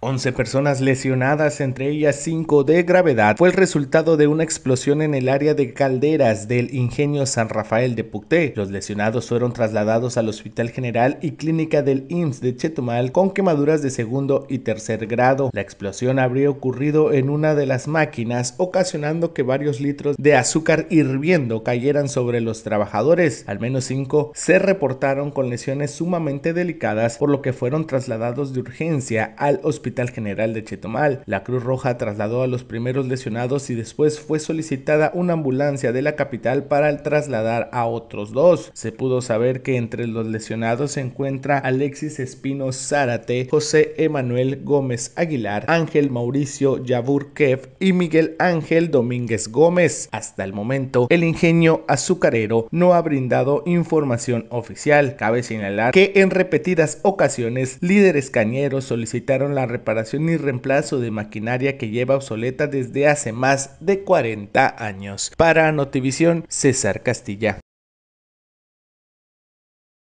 11 personas lesionadas, entre ellas 5 de gravedad, fue el resultado de una explosión en el área de calderas del ingenio San Rafael de Pucté. Los lesionados fueron trasladados al Hospital General y Clínica del IMSS de Chetumal con quemaduras de segundo y tercer grado. La explosión habría ocurrido en una de las máquinas, ocasionando que varios litros de azúcar hirviendo cayeran sobre los trabajadores. Al menos 5 se reportaron con lesiones sumamente delicadas, por lo que fueron trasladados de urgencia al hospital General de Chetumal. La Cruz Roja trasladó a los primeros lesionados y después fue solicitada una ambulancia de la capital para trasladar a otros dos. Se pudo saber que entre los lesionados se encuentra Alexis Espino Zárate, José Emanuel Gómez Aguilar, Ángel Mauricio Yabur Kev y Miguel Ángel Domínguez Gómez. Hasta el momento, el ingenio azucarero no ha brindado información oficial. Cabe señalar que en repetidas ocasiones líderes cañeros solicitaron la reparación y reemplazo de maquinaria que lleva obsoleta desde hace más de 40 años. Para Notivisión, César Castilla.